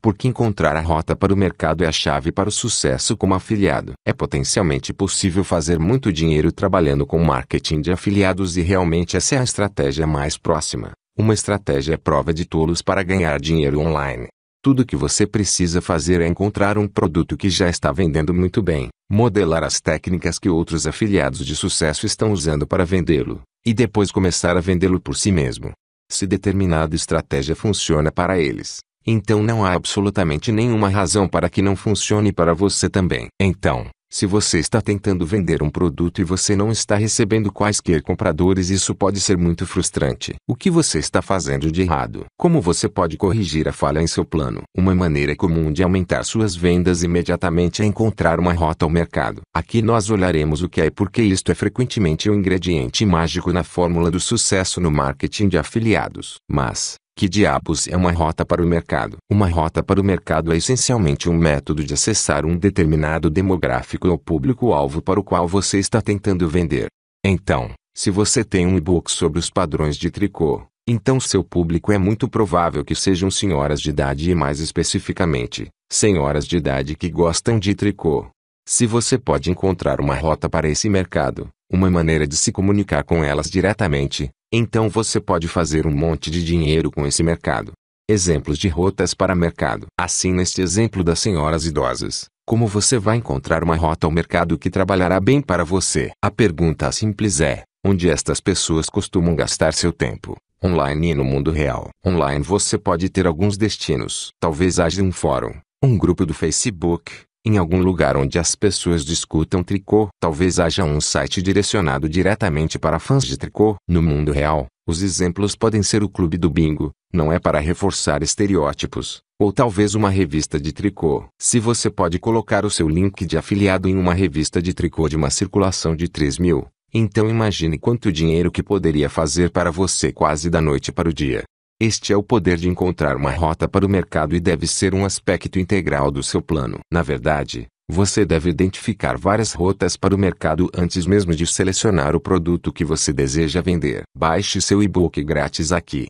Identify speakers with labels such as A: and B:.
A: porque encontrar a rota para o mercado é a chave para o sucesso como afiliado. É potencialmente possível fazer muito dinheiro trabalhando com marketing de afiliados e realmente essa é a estratégia mais próxima. Uma estratégia é prova de tolos para ganhar dinheiro online. Tudo que você precisa fazer é encontrar um produto que já está vendendo muito bem, modelar as técnicas que outros afiliados de sucesso estão usando para vendê-lo, e depois começar a vendê-lo por si mesmo. Se determinada estratégia funciona para eles, então não há absolutamente nenhuma razão para que não funcione para você também. Então, se você está tentando vender um produto e você não está recebendo quaisquer compradores, isso pode ser muito frustrante. O que você está fazendo de errado? Como você pode corrigir a falha em seu plano? Uma maneira comum de aumentar suas vendas imediatamente é encontrar uma rota ao mercado. Aqui nós olharemos o que é e porque isto é frequentemente o um ingrediente mágico na fórmula do sucesso no marketing de afiliados. Mas, que diabos é uma rota para o mercado? Uma rota para o mercado é essencialmente um método de acessar um determinado demográfico ou público-alvo para o qual você está tentando vender. Então, se você tem um e-book sobre os padrões de tricô, então seu público é muito provável que sejam senhoras de idade e mais especificamente, senhoras de idade que gostam de tricô. Se você pode encontrar uma rota para esse mercado, uma maneira de se comunicar com elas diretamente, então você pode fazer um monte de dinheiro com esse mercado. Exemplos de rotas para mercado. Assim, neste exemplo das senhoras idosas, como você vai encontrar uma rota ao mercado que trabalhará bem para você? A pergunta simples é: onde estas pessoas costumam gastar seu tempo? Online e no mundo real. Online você pode ter alguns destinos. Talvez haja um fórum, um grupo do Facebook, em algum lugar onde as pessoas discutam tricô, talvez haja um site direcionado diretamente para fãs de tricô. No mundo real, os exemplos podem ser o clube do bingo, não é para reforçar estereótipos, ou talvez uma revista de tricô. Se você pode colocar o seu link de afiliado em uma revista de tricô de uma circulação de 3 mil, então imagine quanto dinheiro que poderia fazer para você quase da noite para o dia. Este é o poder de encontrar uma rota para o mercado e deve ser um aspecto integral do seu plano. Na verdade, você deve identificar várias rotas para o mercado antes mesmo de selecionar o produto que você deseja vender. Baixe seu e-book grátis aqui.